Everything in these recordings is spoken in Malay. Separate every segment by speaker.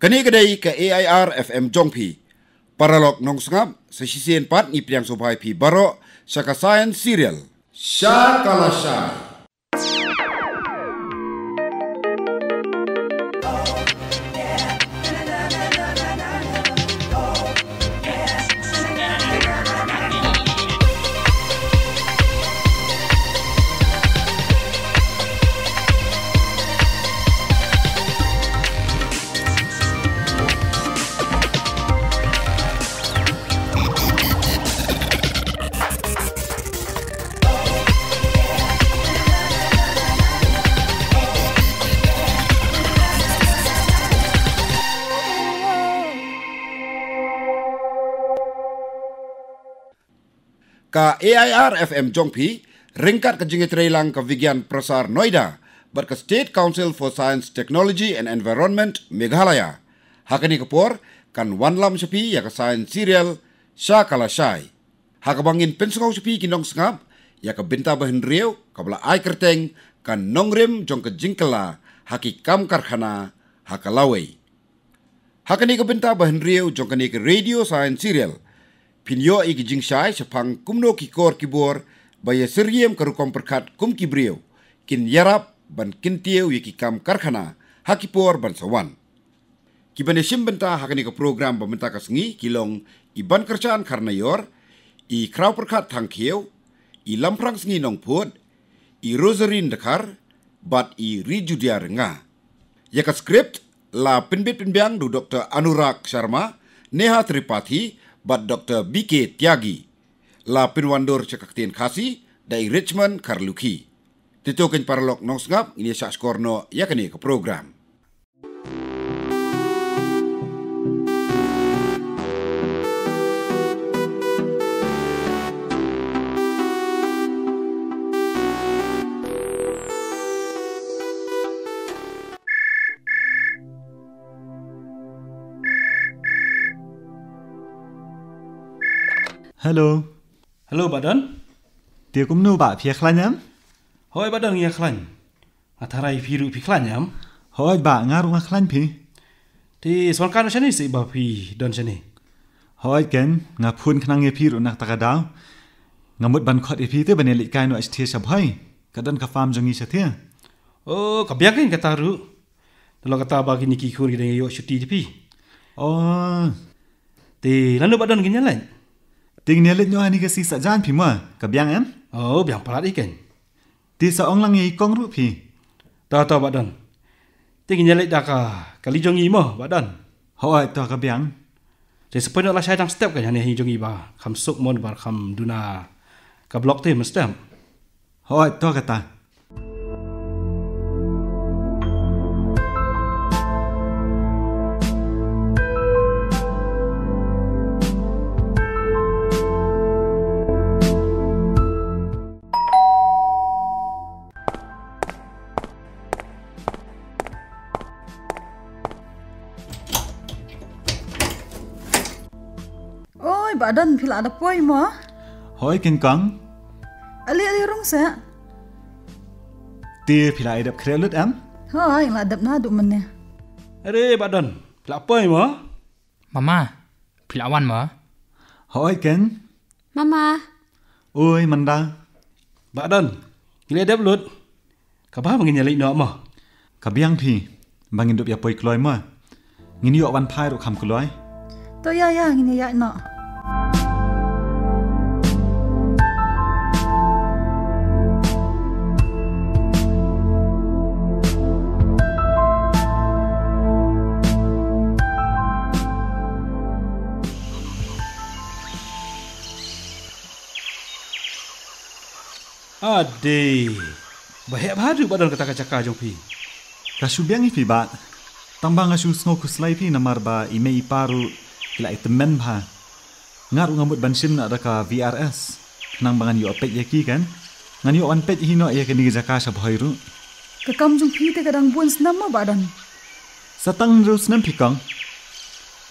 Speaker 1: kini kedai ke AIR FM Jongpi. Paralog nong sengap, sesisi empat ni piang sopai pi baro, syaka sains serial. Syakalasyah. ka AIR FM Jongpi ringkat ke jingit relang ke Vigian Prasar Noida bat ke State Council for Science, Technology and Environment Meghalaya. Hakani kepor kan wan lam sepi ya ke science serial Sha Kala Shai. Hakabangin pensungau sepi kinong sengap ya ke binta bahan riau kabla ai kerteng kan nongrim jong ke jingkela haki kam karkhana hakalawai. Hakani ke binta bahan riau jong ke radio science serial – pinyo iki jingshai sepang kumno ki kor ki bor baye seriem karu komperkat kum ki brio kin yarap ban kintie u iki kam karkhana haki por ban sawan ki bane simbenta hakani ka program ba menta ka sngi kilong i ban karchan kharna yor i krau perkat thang kheu i lamprang sngi nong phut i rosarin dakar bat i rijudia renga yaka script la pinbit pinbyang du dr anurag sharma neha tripathi bat Dr. BK Tiagi. La pinwandur cakak tin kasi dari Richmond Karluki. Tito kin paralog nong ini sa skorno yakni ke program. Thank you.
Speaker 2: Hello. Hello, Badon. Dia kum nu ba pia khlanyam? Hoi Badon ya khlany. Atarai phi ru phi khlanyam. Hoi ba ngar ngar khlany phi. Ti son kan chani si ba phi don chani. Hoi ken nga phun khnang ye phi ru nak taka da. Nga mut ban khot ye phi te ban li kai no ach the sa bhai. Ka dan ka fam jongi sa the. O ka bya kin ka taru. Lo ka ta ba ki ni ki khur ki ne yo chuti phi. O. Ti lan lu ba don ginyalai. Ding ni lek nyoh ni ke si sa jan phi ma ka biang em. Oh biang palat iken. Ti sa ong lang ye kong ru phi. Ta ta ba dan. Ting ni lek da ka ka li jong yi ma ba dan. Ho ai ta ka biang. Ti sa pon la sai dang step ka ni hi jong yi ba. Kham suk mon ba kham duna ka block te ma step. Ho ai ta ka ta.
Speaker 3: bà đơn phi lạ đập quay mà
Speaker 2: hỏi kinh cắn
Speaker 3: à lia lia rung sẽ
Speaker 2: tia phi lại đập khẽ lướt em
Speaker 3: hỏi là đập na đụ mình nè
Speaker 2: rê bà đơn lạ quay mà mama phi lạ văn mà hỏi kinh mama ôi mình đang bà đơn lia đập lướt cả ba bằng nhà lịnh nọ mà cả biang thì bằng nhà đập nhà bồi cloy mà nghe nhọ văn phai rồi khăm cloy
Speaker 3: tôi ya ya nghe nhọ nọ
Speaker 2: Ade. Bahaya bahadu badan kata kacaka jong pi. Kasu biang ifi bat. Tambang asu sngo kuslai pi namar ba ime iparu kila itemen bha. Ngar ngamut bansin na daka VRS. Nang bangan yo pet yaki kan. Ngani yo wan pet hino ya kini kacaka sabhairu.
Speaker 3: Kakam jong pi te kadang buan snama badan.
Speaker 2: Satang rus nam pi kang.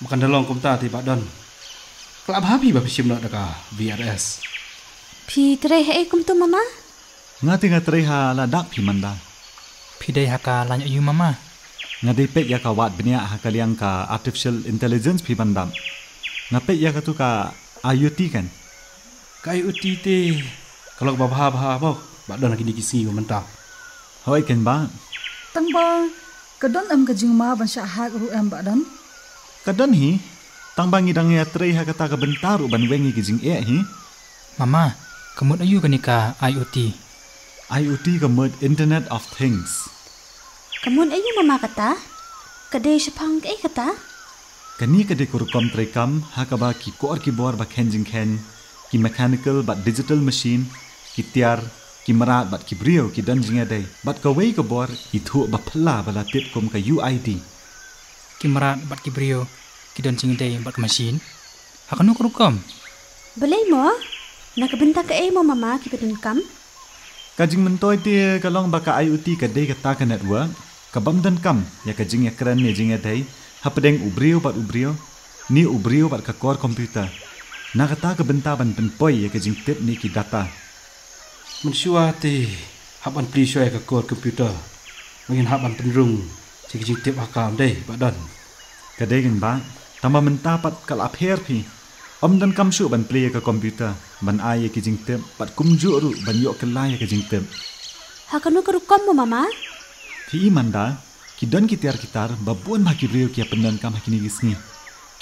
Speaker 2: Makan dalong kumta ti badan. Kelab habi bapak sim nak daka VRS.
Speaker 4: Pi terai hei kumtu mama. Mama
Speaker 2: nga te nga tre ha la dak phi manda
Speaker 5: phi dei ha ka la nya yu mama
Speaker 2: nga dei pe ya ka wat bne ya ha kaliang ka artificial intelligence phi manda nga pe ya ka tu ka iot kan kai uti te kalok ba bha bha ba ba don ki diki si man ta hoi ken ba
Speaker 3: tang ba ka don am ka jing ma ban sha ha ru am ba don
Speaker 2: ka don hi tang ba ngi dang ya tre ha ka ta ka bentar u ban wengi ki jing e hi mama kemut ayu kanika iot IoT ka mud Internet of Things.
Speaker 4: Kamun ayu mama kata? Kade sa pang ay kata?
Speaker 2: Kani kade kuru kam tray kam hakaba ki koar ki bor ba kenjing ken ki mechanical but digital machine ki tiar ki marat but ki brio ki
Speaker 5: dungeon day but ka way ka bor ki thu ba phala bala tip kum ka UID. Ki marat but ki brio ki dungeon day but ka machine hakano kuru kam.
Speaker 4: Balay mo? Nakabinta ka ay mo mama ki kam?
Speaker 5: Kajing mentoi ti
Speaker 2: kalong baka IoT ka dei ka taka network, ka bam dan kam ya kajing ya kran ne jing ya dei, ha pedeng ubrio pat ubrio, ni ubrio pat ka kor komputer. Na ka taka benta ban ben poi ya kajing tip ni ki data. Mun shua ti ha ban pri shua ya ka kor komputer, mungkin ha ban pen rung, jing ya jing tip ha kam dei ba dan. Ka dei gen ba, tama menta pat kal apher pi, om dan kam su ban play ka computer ban ai ki jing tem pat kum ju ru ban yo ke lai ka jing tem
Speaker 4: ha kanu ka ru kam ma mama
Speaker 2: ti manda ki don ki tiar kitar babun ba ki brio ki pendan kam ha ki ni gisni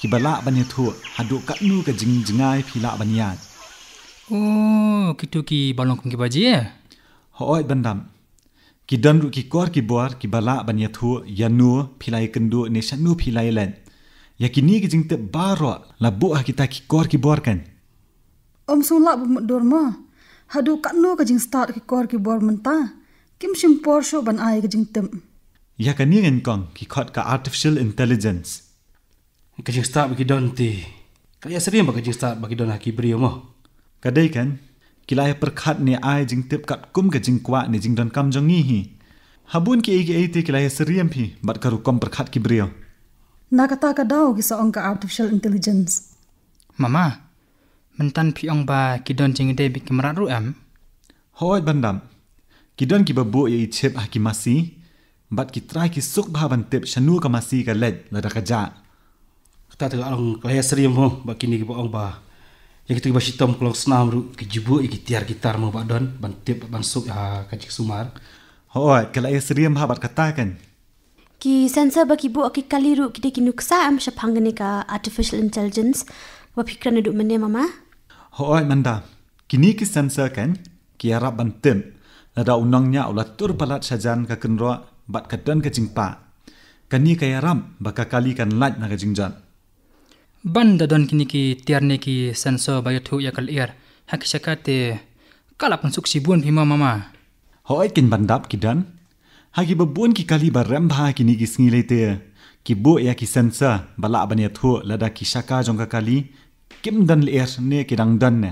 Speaker 2: ki bala ban ye thu ha du ka nu ka jing jingai phila ban ya
Speaker 5: o oh, ki tu ki balong kum ki baji ye eh? ho oi bandam
Speaker 2: ki don ru ki kor ki boar ki bala ban ye thu ya nu phila ye kendu ne shan nu phila ye lan Yaki ni ke jengte baro la buah kita ki kor ki bor kan.
Speaker 3: Om sula bu dorma. Hadu kan no ke jeng start ki kor ki bor menta. Kim sim por sho ban ai ke jeng tem.
Speaker 2: Yaka ni ngen kong ki khot ka artificial intelligence. Ke jeng start ki don ti. Ka ya sering ba ke jeng start ba ki don ha ki bri mo. Kadai kan. Kila ya perkhat ni ai jeng tip kat kum ke jeng kwa ni jeng don kam jong ni hi. Habun ki ege ai ti kila ya sering pi bat karu kom perkhat ki bri mo
Speaker 3: nakataka daw sa ang artificial intelligence.
Speaker 5: Mama, mentan piyong ba kidon jingide bi kimraru am? Hoy bandam. Kidon ki
Speaker 2: babu ye chep akimasi, ah bat ki try ki suk ba ban tep shanu ka masi ka led la da kaja. Kata tu alang kaya serim ho, ba kini ki ba. Yang kita bashi tom klong snam ru ki jibu ki tiar gitar mo ba don ban tep ban suk ha ya kajik sumar. Hoy kala ye ya serim ha bat katakan
Speaker 4: ki sensor ba ki bu ki kali ru ki de ki nuksa eh, am sha phangne ka artificial intelligence wa pikran du mene mama
Speaker 2: hoi manda kan? ki ni ki sensor ken ki ara ban tem ada unang nya ulat tur palat sha jan ka kin ro bat ka dan ka jing pa ka ni ka yaram ba ka ya kali kan lat na ka jing jan
Speaker 5: ban da don ki ni ki tiar ne ki sensor ba yathu yakal ear hak shakate kala pun suksi bun bhima mama
Speaker 2: hoi kin bandap ki dan hagi babun ki kali ba ramba ki ni gi singi lete ki bo ya ki sansa bala ban ya tho lada ki shaka jong ka kali kim dan le er ne ki dang dan ne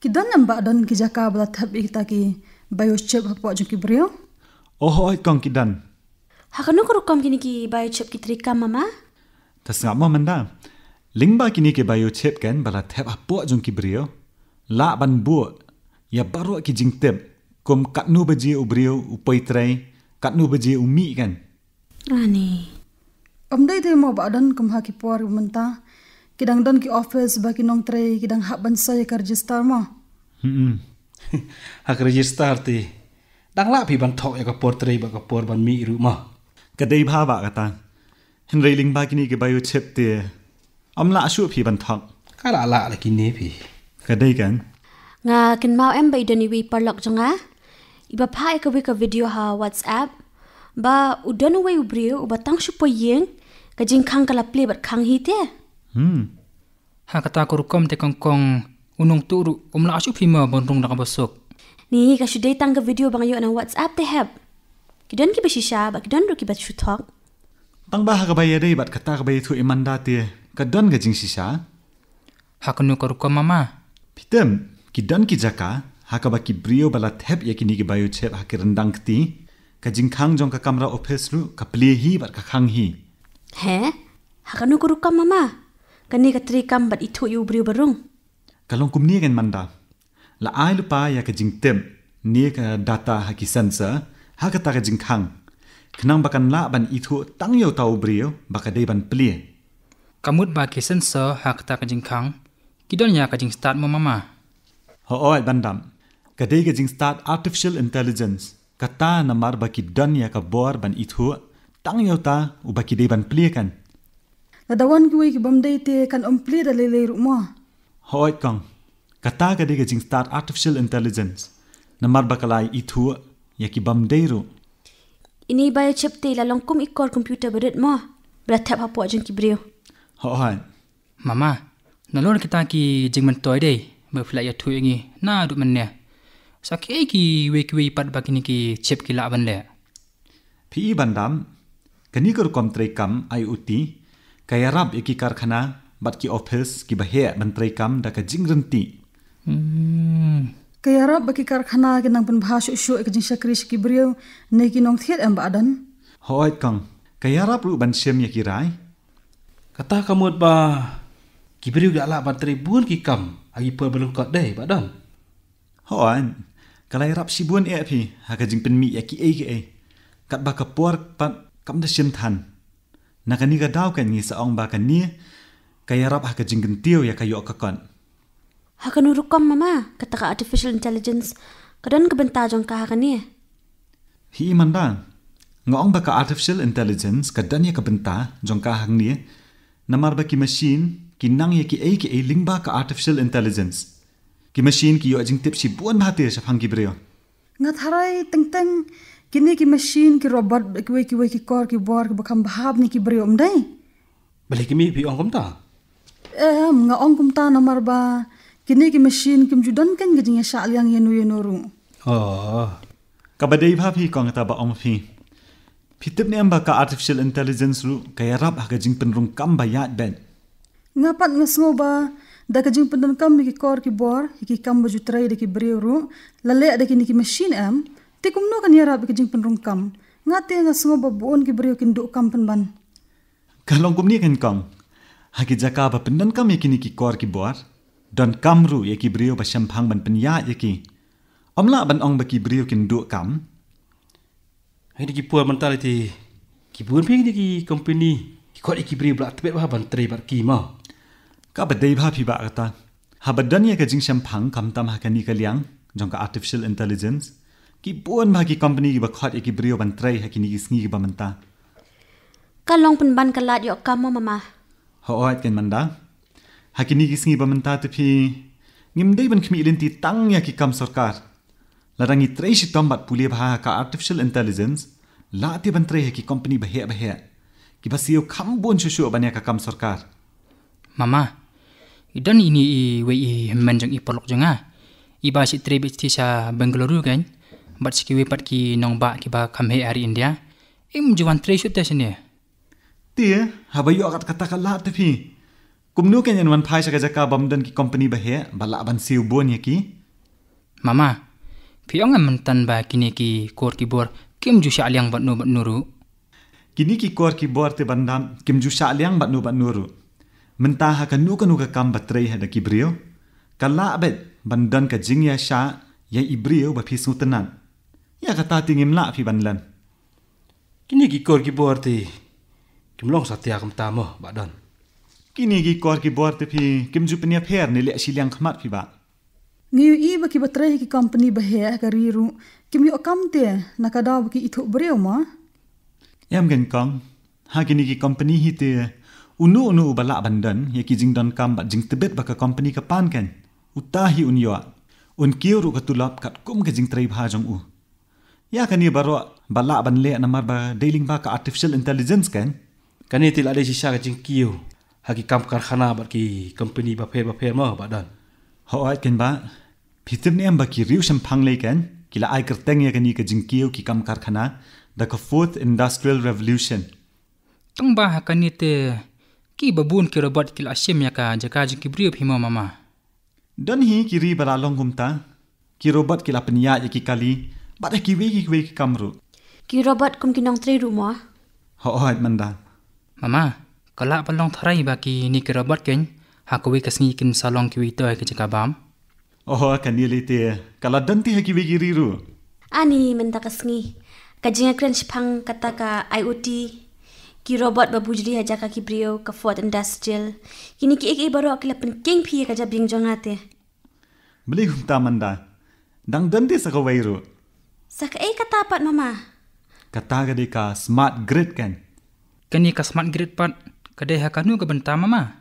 Speaker 3: ki dan nam ba dan ki jaka bala thab ik ta ki bayo che ba po jong ki brio
Speaker 2: o oh, ho oh, ai kong ki dan
Speaker 3: ha kanu ko kom ki ni ki bayo che ki trika
Speaker 4: mama
Speaker 2: tas ngam mam da ling ba ki ni ki bayo che ken bala thab a po jong ki brio la ban bu ya baro ki jing tem kom katnu baje ubrio upaitrai kat nu beji umi kan.
Speaker 3: Ani. Ah, Om dai te mo badan kum ha ki puar menta. Kidang dan ki office ba ki nong tre kidang hab ban sai ka register mo.
Speaker 2: Hmm. Ha ka register ti. Dang la pi ban thok ya ka por tre ba ka por ban mi ru mo. Ka dai bha ba ka ta. Hin rei ling ba ki ni ke ba yu chep ti. Om la shu pi ban thok. Ka la la la ki ne pi. Ka dai kan.
Speaker 4: Nga kin mau em bai dani wi par lak jong a iba pa e ka wika video ha WhatsApp, ba udan uwe ubri uba tang shupo yeng ka jing kang kala play bar kang hite.
Speaker 5: Hmm. Ha kata ko rukom te kong kong unung turu umla asu pima bonrong nak besok.
Speaker 4: Ni ka shudai tang ka video bang yo na WhatsApp te hab. Kidan ki bashisha ba kidan ruki ba shutok.
Speaker 5: Tang ba ha ka baye
Speaker 2: dei bat kata ka baye thu imanda e te ka don ga jing shisha. Ha kanu ko rukom mama. Pitem kidan ki jaka hakaba ki brio bala thep yaki ni ki bayu chep ha ki rendang ti ka jing khang jong ka kamra office lu ka play hi bar ka khang hi
Speaker 4: he ha ka nu ku ruk mama ka ni ka tri kam bat ithu yu brio barung
Speaker 2: ka long kum ni gen manda la ai lu pa ya ka jing tem ni ka data ha ki sensa ha ka ta ka jing khang khnang ba kan la ban ithu tang yo tau brio ba ka
Speaker 5: dei ban play kamut ba ki sensa ha ka ta ka jing khang kidonya ka jing start mama ma ho oi bandam kadega jing start artificial intelligence
Speaker 2: kata na mar baki dunya ka bor ban itho tang yota u baki de ban ple kan
Speaker 3: na da wan gui ki bam dei te kan um ple da le le ru mo
Speaker 2: hoi kang kata kadega jing start artificial intelligence na mar bakalai itho ya
Speaker 5: ki bam dei ru
Speaker 4: ini bay chepte la longkum ikor computer berit mo bla tap hapo jing ki brio
Speaker 5: hoi mama na lor kita ki jing man toy dei ma phla ya thu ngi na du man ne sa kei ki we ki we pat ba kini ki chip ki la ban le phi i ban dam kani kar kom tre kam ai
Speaker 2: uti ka ya e ki kar bat ki office ki ba he ban tre kam da ka jing ran ti
Speaker 3: hmm. ka ya ki kar khana ki nang ban bhas shu ek jin shakri shi ki brio ne ki nong thiet am ba dan
Speaker 2: hoit kang ka rap rab ru ban shem ya ki rai kata kamut ba ki brio ga ya la ban tre bun ki kam ai pa belung ka dai ba dan hoan kalai rap sibun e phi ha ka jing pin mi yaki e ke kat ba ka por pa kam da shim than na ka ni ga dau ka ni sa ong ba ka ni ka ya rap ha ka jing tiu ya ka yo ka kan
Speaker 4: ha ka nu ru kam mama ka ta artificial intelligence ka dan ka ben ta jong ka ha ka ni
Speaker 2: hi man dan nga ong ba ka artificial intelligence ka dan ya ka ben ta jong ka ha ni na mar ba ki machine ki nang ye ki e ke e ling ba ka artificial intelligence ki machine ki yojing tip si buon bhate sa phang ki breyo
Speaker 3: nga tharai teng teng kini ki machine ki robot ki we ki we ki kor ki bor ki bakam bhab ni ki breyo mdai
Speaker 2: bale ki mi bi ong kum ta
Speaker 3: eh nga ong kum ta na mar ba kini ki machine kim ju dan ken gi nge ya sha liang ye ya nu ye ya noru
Speaker 2: ha ka ba dei bhab hi kong ta ba ong phi Pitip ni amba ka artificial intelligence ru kaya rap haka jingpen rung kamba yaad ben.
Speaker 3: Ngapat ngasngo ba, da ka jing pendan kam ki kor ki bor ki kam ba jutrai de ki breru la le de ki ni ki machine am te kum no kan yara ki jing pen rung kam nga te nga sungo ba bon ki breru kin du kam pen ban
Speaker 2: ka long kum ni kan kam ha ki jaka ba pendan kam ki ni ki kor ki bor don kam ru ye ki breru ba sham phang ban pen ya ye ki om la ban ong ba ki breru kin du kam ha ki puar mentality ki bun pi ni ki company ki kor ki breru bla tebet ba ban tre bar ki ma ka ba dei ba phi ba ta ha ba dan ye ka jing sham phang kam tam ha ka ni ka liang jong ka artificial intelligence ki bon ba ki company ki ba khat ek ki brio ban trai ha ki ni gi sngi ki ba man ta
Speaker 4: ka long pun ban ka lat yo ka mo mama
Speaker 2: ha o ken man da ha ki ni gi sngi ba man ta te phi ngim dei ban khmi len ti tang ya ki kam sarkar la rangi trai shi tom bat puli ba ka artificial intelligence la ti ban trai ha ki company ba he ba he ki ba si yo kam
Speaker 5: bon shu shu ba ne ya ka kam sarkar mama idan ini i we i manjang i polok jenga ah. i ba si tribit ti sa bengaluru kan bat ski we pat ki nong ba ki ba kam he ari india im juan tre shut tesne ah. ti eh?
Speaker 2: ha ba yu akat kata kala te fi kum nu ken yan wan phai sa ka bamdan ki company ba he bala
Speaker 5: ban si bo ni ki mama phi ong am tan ba ki ni ki kor ki bor kim ju sha liang bat nu bat nuru kini ki kor ki bor te bandam kim
Speaker 2: ju sha liang bat nu bat nuru มันตาหากันูกันูกกรรมบัตรเรหะดกิบเรียวกันละเบ็ดบันดันกับจิงยาชายาอิบเรียวบัพิสุตนันยากตาติงิมละพิบันลันกินีกิกอร์กิบอร์ตีกิมลองสัตยากมตามอบัดันกินีกิกอร์กิบอร์ตีพี่กิมจุปเนียเพร์นเลชิลังขมัดพิบะ
Speaker 3: งิวอีบกิบัตรเรหะกิคอมพานีบะเฮะกะรีรุกิมยอกัมเตะนักดาวกิอิทุบเรียวมะ
Speaker 2: ยามกันกังหากินีกิคอมพานีฮิเตะ Unu unu bala abandon ye kijing don kam ba jing tibet ba ka company ka pan ken. Utahi un yoa. Un kiyo ru ka tulap kat kum ka jing traib hajong u. Ya kani baro bala aban le namar ba dailing ba ka artificial intelligence ken. Kani til ade shisha ka jing kiyo. Haki kam kar khana ba ki company ba pher ba pher ma ba dan. Ho ay ken ba. Pitim ni am ba ki riu sham pang le ken. Kila ay kar teng ya kani ka jing kiyo ki kam kar khana. Da ka fourth industrial revolution.
Speaker 5: Tung ba ha kani te ki babun ki robot kil ashim yaka jaka ji kibri op himo mama don hi ki ri bala longum ta ki robot kil apni ya ki kali bat e ki we ki we ki kamru
Speaker 4: ki robot kum ki nong tre ru ma
Speaker 5: ho ho man da mama kala palong thrai ba ki ni ki robot ken ha ko we kasngi kin salong ki we to ki jaka bam oh ka ni le te kala don ti ha ki we ki ri ru
Speaker 4: ani man da kasngi ka jinga crunch phang kataka iot ki robot ba bujri ha jaka ki brio ka fuat industrial kini ki ek ek baro akila pen king phi ka jabing jonga te
Speaker 2: bli hum ta manda dang dande sa ka wairu
Speaker 4: sa ka ek ta pat mama
Speaker 2: kata ga de ka smart grid kan kani ka smart grid pat
Speaker 5: ka de ha kanu ka benta mama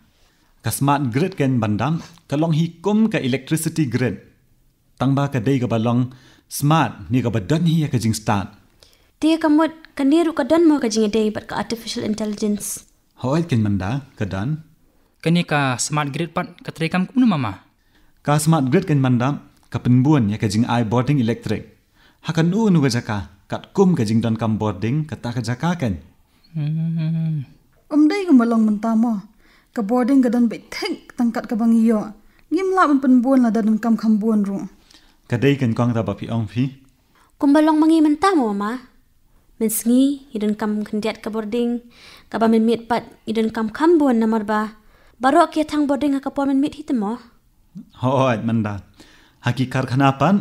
Speaker 2: ka smart grid kan bandam ka long hi kum ka electricity grid tang ba ka de ga ba long smart ni ga ba dan hi ya ka jing
Speaker 5: start
Speaker 4: dia kamut kaniru kadan mo kajing day but ka artificial intelligence.
Speaker 5: Hoi kin manda kadan. Kani ka smart grid pat katrekam kumno mama.
Speaker 2: Ka smart grid kin manda ka pinbuan ya kajing i boarding electric. Hakan u nu gajaka kat kum kajing don kam boarding kata kajaka ken.
Speaker 3: Um hmm. day kumalong manta mo. Ka boarding kadan bit tank tangkat ka bang iyo. Gimla pun pinbuan la dadan kam kambuan ru.
Speaker 2: Kadai kan kong tabapi ong fi.
Speaker 3: Kumbalong mangi manta
Speaker 4: mo mama. มันสงียืนคำขันเดียดกับบอดดิงกับบามันมีดปัดยืนคำคำบวนนำมาบาบารอเกียทางบอดดิงกับปอนมันมีดที่ตมอ
Speaker 2: ฮอดมันดาฮักกีคาร์ขนาปัน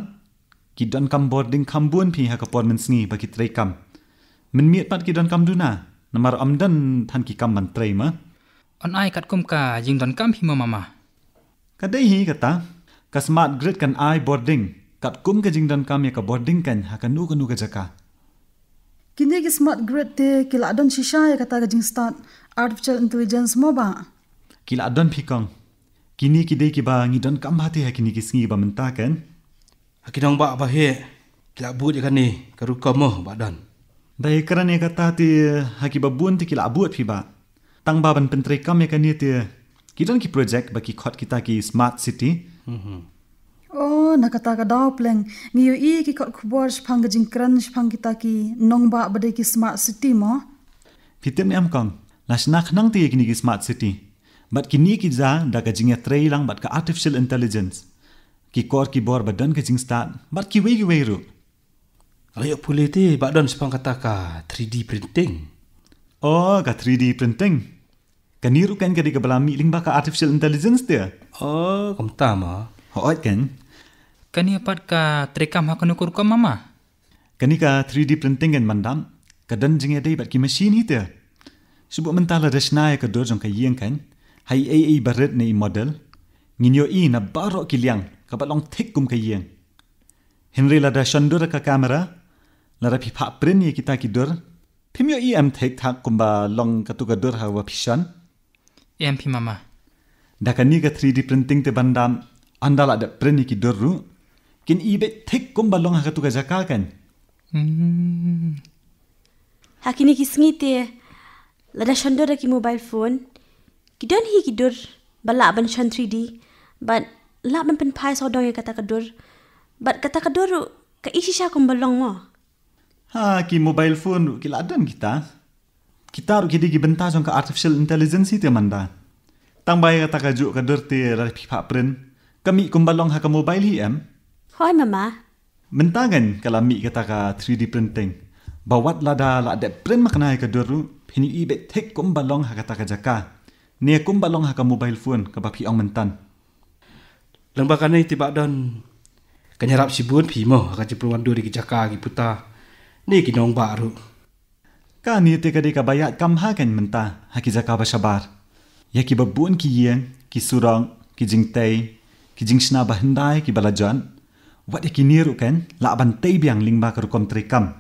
Speaker 2: กิดดันคำบอดดิงคำบวนพี่ฮักกับปอนมันสงีบักกิตรีคำมันมีดปัดกิดดันคำดูนะนำมาอัมดันทันกิคำมันตรีมะอันไอคัดกุมกายิงดันคำพี่มามาก็ได้ฮีกะตากัสมาร์ทกริดกันไอบอดดิงกัดกุมกับยิงดันคำยังกับบอดดิงกันฮักกันนู้กันนู้กันจักา
Speaker 3: kini ki smart grid te kila adon shisha ya kata ga jingstan artificial intelligence mo ba
Speaker 2: kila adon phikang kini ki de ki ba ngi don kam bhati ha kini ki singi ba man ta ken aki dong ba ba he kila bu de kani karu ka mo ba dan dai karane ya kata ti ha ki ba bun ti kila bu phi ba tang ba ban pentri kam ya kani ti ki don ki project ba ki khot kita ki smart city
Speaker 5: mm -hmm.
Speaker 3: Oh, na kata ka dao pleng. Ngiyo ii ki kot kubor shpanga jing kran shpanga kita ki nong ba bade ki smart city mo.
Speaker 2: Fitem ni am kong. Na shnak nang tiye kini ki smart city. Bat ki ni ki za da ka jing atre ilang bat ka artificial intelligence. Ki kor ki bor badan ka jing start. Bat ki wegi wegi ru. Ayo pule te bat don shpanga kata ka 3D printing. Oh, ka 3D printing. Ka niru kan ka di ka balami ling ba ka artificial intelligence te. Oh, kom tama. Oh, kan. Okay
Speaker 5: kani apat ka trekam ha kanu kurka mama
Speaker 2: kani ka 3d printing en mandam ka dan jinge dei bat ki machine hite subo mentala resna e ya ka dojong ka yeng kan hai ai ai barret nei model nginyo i na baro kiliang ka balong thik kum ka yeng henry la da shandur ka camera la ra pipa print ni kita ki dor phimyo i am thik thak kum ba long ka tu ka dor ha wa phishan em phi mama da kani ka 3d printing te bandam andala de print ki dor ru Ken ibe thik kum balong haka tuka jakal kan
Speaker 4: hmm. haki ni kisngi te lada shandor ki mobile phone ki don hi ki dur bala ban chantri di but la ban pen pai so dong kata kadur but kata kadur ka isi sha kum balong mo
Speaker 2: ha ki mobile phone ki ladan kita kita ru ki di ki benta ka artificial intelligence ite manda tambai kata kaju kadur te ra pipa print kami kumbalong ha ka mobile hi em Hoi mama. Mentangan kalau mi kata ka 3D printing. Bawat lada la de print makna ka duru pini i bet tek kum balong ha kata ka jaka. Ni kum balong ha ka mobile phone ka bapi ong mentan. Lang bakan ni tiba don. Kenyarap si bun pi mo ka jepruan duri ki jaka ki puta. Ni ki nong baru. Ka ni te ka de ka bayat kam ha kan menta ha ki jaka ba sabar. Ya ki babun ki yen ki surang ki jingtai ki jingsna ba hindai ki balajan wat ik hier ook ken, la aban tebiang lingbaker kom trekam.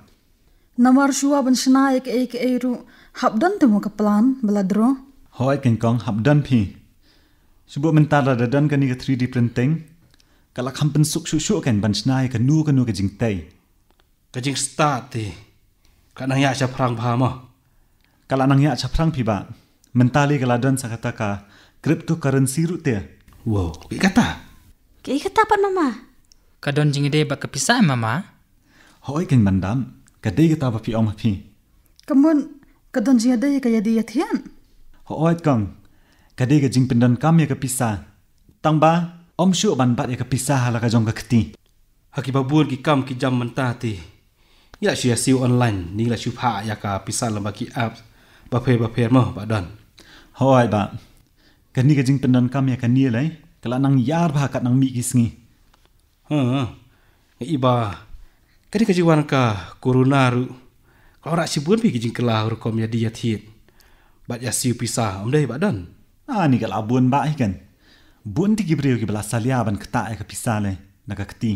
Speaker 3: Namar shua ban shna ik ik eru hab dan te mo kaplan beladro.
Speaker 2: Hoi ken kong hab dan pi. Subo mentara da dan kan 3D printing. Kala kampen suk su su ken ban shna ik nu ke nu ke jing tei. Ke kan jing
Speaker 5: start ti.
Speaker 2: Kana ya sha prang pha mo. Kala nang ya sha prang pi ba. Mentali kala dan sakata ka cryptocurrency ru te. Wow, ke kata?
Speaker 3: Ke kata pan mama?
Speaker 2: กระดอนจิงเดบกับพิซซ่ามามาหอยกินบันดำกระดีกตาบพี่ออมพี่
Speaker 3: กมนกระดอนจิงเดกับยาดียาเทียน
Speaker 2: หอยกังกระดีกจิงเป็นดอนกามยากับพิซซ่าตังบ้าออมชูบันบัดยากับพิซซ่าฮาลกะจงกะคตี
Speaker 5: ฮักิบบูร์กิกัมกิจัมมันตาตีนี่แหละช
Speaker 2: ื่อซิวออนไลน์นี่แหละชื่อผ้ายากับพิซซ่าลำบากีแอปบะเพบะเพมบะดอนหอยบ้ากันนี่ก็จึงเป็นดอนกามยากันนี่เลยกะละนังยาร์บากัดนังมีกิสงี Ha. Iba. Kadi kaji wan ka corona ru. Ka ora si buan pi kijing kela ru kom ya dia thiet. Ba ya si pisa om dei ba dan. Ah ni ka labun ba hi kan. Buan ti gibre ki bla salia ban kta e ya ka pisa le na ka kti.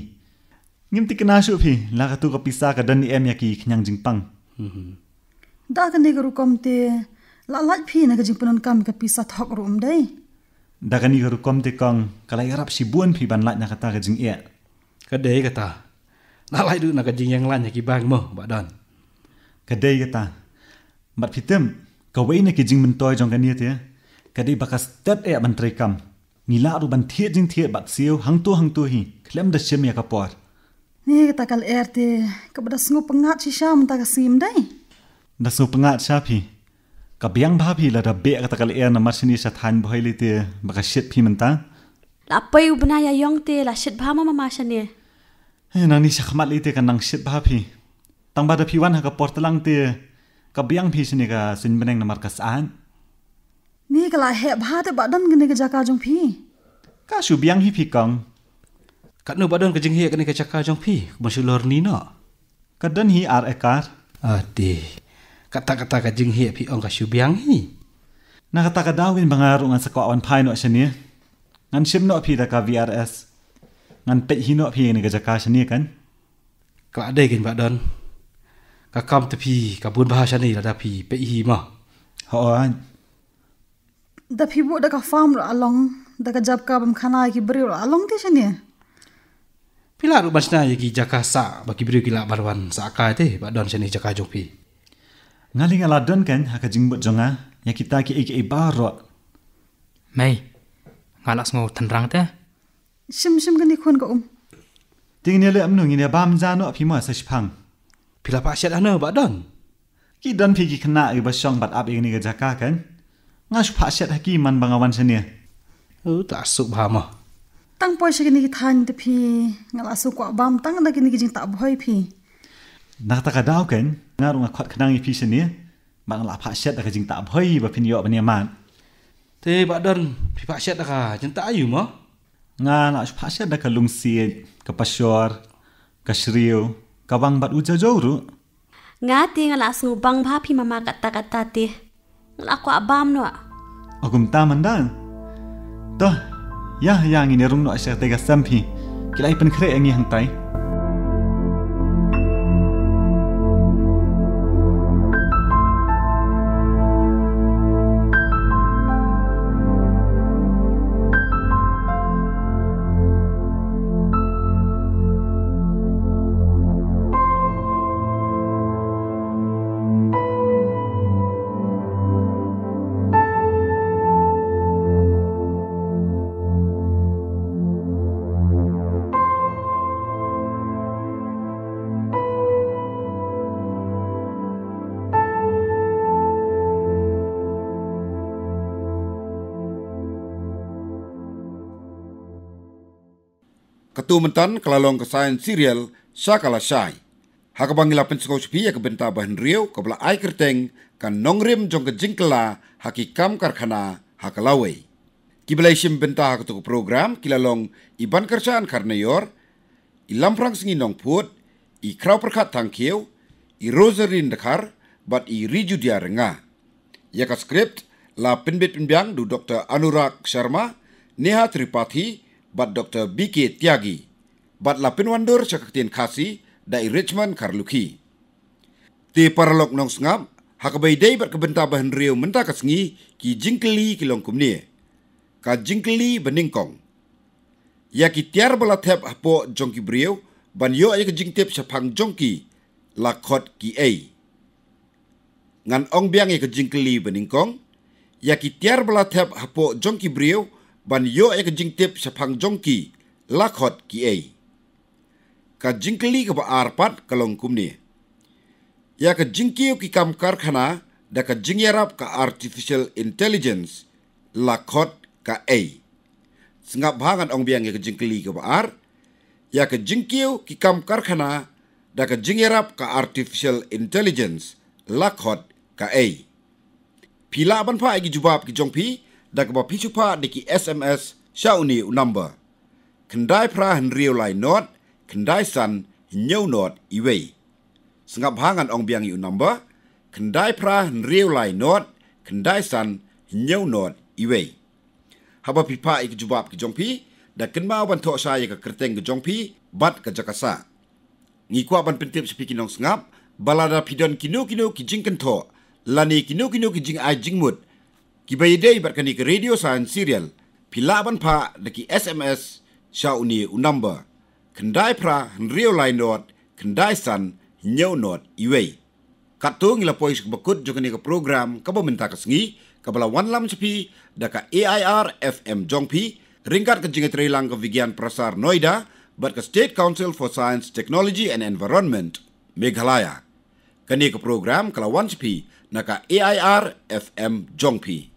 Speaker 2: Ngim ti kna shu pi la ka tu ka pisa ka dan ni em ya ki khnyang jing pang. Hmm.
Speaker 3: Da ka ne ga ru kom te la la pi na ka jing panon kam ka pisa thok ru om dei.
Speaker 2: Da ka ni ga ru kom te kang ka la yarap si buan pi ban la na ka ta ka jing e kedai kata nak lai nak kajing yang lain yang kibang mo badan kedai kata mat fitem kau wei nak kajing mentoi jong kania tia ya? kedai bakas tet ya menteri kam nila ru ban tiat jing tiat bat siu hang tu hang tu hi klem dah cem ya kapor
Speaker 3: ni kata kal rt er kau dah sungguh pengat si sham tak kasim dai
Speaker 2: dah sungguh pengat siapa hi kabiang bahi lah dah be kata kal rt er nama sini satan bahi lite bakas shit hi mentang
Speaker 3: lapai ubnaya yang
Speaker 4: te lah shit bahama mama sini
Speaker 2: Eh, nang ni sakhmat li te kanang shit ba phi tang ba da phi wan ha ka portalang te ka biang phi sine ka sin beneng na mar ka san
Speaker 3: ni kala he ba da ba dan gine ka jaka jong phi
Speaker 2: ka shu biang hi phi kang ka no ba dan ka jing he ka ni ka chaka jong phi ma shu lor ni no ka dan hi ar ekar a de kata kata ka jing he phi ong ka shu biang hi na kata ka dawin bangarung an sa ko awan phai no shani ngan shim no phi da ka vrs ngan pe hi no phi ni ga ka sha ni kan ka de gen ba don ka kam te phi ka bun ba sha ni la da phi pe hi ma ha an ah.
Speaker 3: da phi bu da ka farm ra along da ka jab ka bam khana ki bri ra along te sha ni
Speaker 2: pila ru bas na ye ki ja ka sa ba ki bri ki la bar wan sa ka te ba don sha ni ja ka jo phi ngalinga la don kan ha ka jing bu jonga ah. ya ki ta ki e ki e ba ro mai ngalas ngo thandrang te
Speaker 3: shim shim gani khon ga um
Speaker 2: ding ne le amnu ngi ne bam ja no phi ma sa shi phang phi la pa shet ana ba dan ki dan phi ki khna i ba shong bat ap ing ni ga ja ka kan nga shu pa shet ha ki man ba nga wan se ne u ta su ba ma
Speaker 3: tang po shi gani ki than de phi nga la su ko bam tang da gani ki jing ta bhoi phi
Speaker 2: na ta ka dau ken nga ru nga khot khna ngi phi se ne ma nga la pa shet da ka jing ta bhoi ba phi yo ba ne man te ba dan phi pa shet da ka jing ta yu ma nga na lah, shpa she da kalung si ka pashor ka shriu ka bang bat uja jowru
Speaker 4: nga ti nga lasu bang bha phi mama ka ta ka ta ti nga lah ko abam no
Speaker 2: agum ta manda to ya ya ngi ne rung no ashe te ga sam phi ki lai pen khre angi hang tai
Speaker 1: tu mentan kelalong kesayan serial Syakala Syai. Haka panggil apa sekau sepi ya kebenta bahan riau ke belakai kerteng kan nongrim jong ke jengkela haki kam karkana haka lawai. Kibalai sim benta haka tuku program kilalong iban kerjaan karnayor, ilam perang sengi nong put, i kraw perkat tangkiu, i rosarin dekar, bat i riju dia renga. Ya ka skrip la penbit penbiang du Dr. Anurag Sharma, Neha Tripathi, bat Dr. BK Tiagi, bat lapin wandur cakaktin kasi dari Richmond Karluki. Ti paralog nong sengap, hakabai day bat kebenta bahan riau mentah kasengi ki jingkeli kilongkum ni. Ka jingkeli beningkong. Ya ki tiar bala tep hapo jongki beriau, ban yo ayo ke jingtip sepang jongki lakot ki ei. Ngan ong biang ya ke jingkeli beningkong, ya ki tiar bala tep hapo jongki beriau, บันโยเอกจิงเทปสพังจงกีลักฮอดกีเอกจิงกลีกับอาร์พัดกลงคุมนี่ยากจิงกี้กิคำคาร์ขนาดักจิงยารับกับ artificial intelligence ลักฮอดกับเอสงับบางันองเบียงยากจิงกลีกับอาร์ยากจิงกี้กิคำคาร์ขนาดักจิงยารับกับ artificial intelligence ลักฮอดกับเอพิลาบันพ่ายกิจุบับกิจงพีดักบอพิชุพาดิกิ SMS ชาวนิอุนัมเบอร์คันได้พระหันเรียวไหลนอดคันได้สันเนยวนอดอีเวสงับหางันองเบียงอยู่นัมเบอร์คันได้พระหันเรียวไหลนอดคันได้สันเนยวนอดอีเวฮับบพิพาอีกจุบับกิจงพีดักขันมาบันทอกชายกับกระเทงกิจงพีบัดกับจักษางี้ควาบันเป็นเตี๊ยบสปิกินองสงับบาลาดาพิดอนกินูกินูกิจิงกันทอลานีกินูกินูกิจิงไอจิงมุด Kibai dei berkenik radio san serial. Pila ban pa deki SMS shau ni u number. Kendai pra real line not, kendai san nyau not iwei. Katu ngila poi sik bekut jukani ke program ka pemerintah ke sengi, ka bala wan lam sepi, daka AIR FM jongpi, ringkat ke jingat rilang ke vigian prasar noida, bat ke State Council for Science, Technology and Environment, Meghalaya. Kani ke program kalawan sepi, naka AIR FM jongpi.